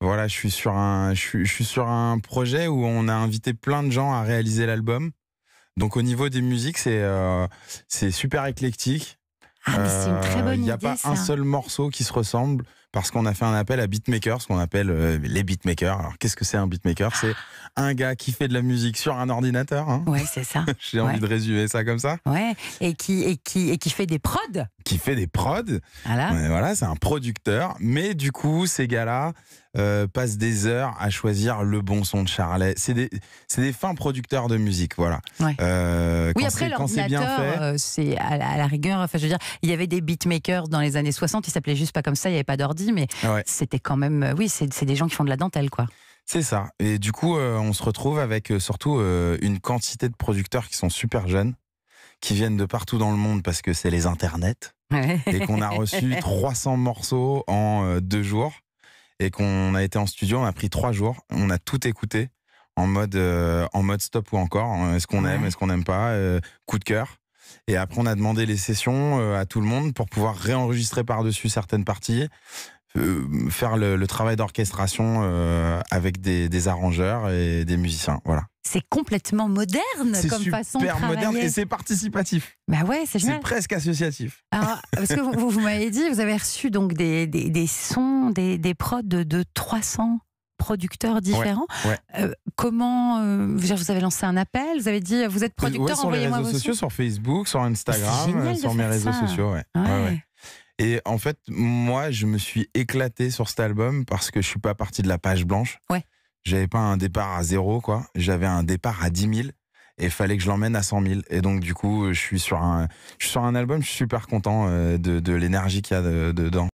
voilà, je suis, sur un, projet où on a invité plein de gens à réaliser l'album. Donc au niveau des musiques, c'est euh, super éclectique. Ah, Il n'y euh, a pas un seul morceau qui se ressemble parce qu'on a fait un appel à beatmakers, ce qu'on appelle euh, les beatmakers. Alors qu'est-ce que c'est un beatmaker C'est un gars qui fait de la musique sur un ordinateur. Hein ouais, c'est ça. J'ai envie de résumer ça comme ça. Ouais, et qui, et qui, et qui fait des prods. Qui fait des prods. Voilà. voilà, c'est un producteur. Mais du coup, ces gars-là euh, passent des heures à choisir le bon son de Charlet. C'est des, des, fins producteurs de musique, voilà. Euh, oui, après l'ordinateur, c'est à, à, la rigueur. Enfin, je veux dire, il y avait des beatmakers dans les années 60, ils s'appelaient juste pas comme ça, il n'y avait pas d'ordi mais ah c'était quand même, euh, oui, c'est des gens qui font de la dentelle, quoi. C'est ça. Et du coup, euh, on se retrouve avec euh, surtout une quantité de producteurs qui sont super jeunes, qui viennent de partout dans le monde parce que c'est les internets, et qu'on a reçu 300 morceaux en deux jours, et qu'on a été en studio, on a pris trois jours, on a tout écouté en mode, en mode stop ou encore, hein. est-ce qu'on aime, est-ce qu'on n'aime pas, coup de cœur. Et après, on a demandé les sessions à tout le monde pour pouvoir réenregistrer par-dessus certaines parties, euh, faire le, travail d'orchestration euh, avec des, arrangeurs et des musiciens. Voilà. C'est complètement moderne comme façon de travailler. moderne et c'est participatif. Bah ouais, c'est presque associatif. Alors, parce que vous, m'avez dit, vous avez reçu donc des, des, sons, des, des prods de, 300 producteurs différents. Euh, comment vous avez lancé un appel Vous avez dit vous êtes producteur, envoyez-moi vos sociaux, sur Facebook, sur Instagram, sur mes réseaux sociaux. Et en fait, moi, je me suis éclaté sur cet album parce que je suis pas parti de la page blanche. J'avais pas un départ à zéro, quoi. J'avais un départ à 10 000 et fallait que je l'emmène à 100 000. Et donc, du coup, je suis sur un, je sur un album, je suis super content euh, de, l'énergie qu'il y a dedans.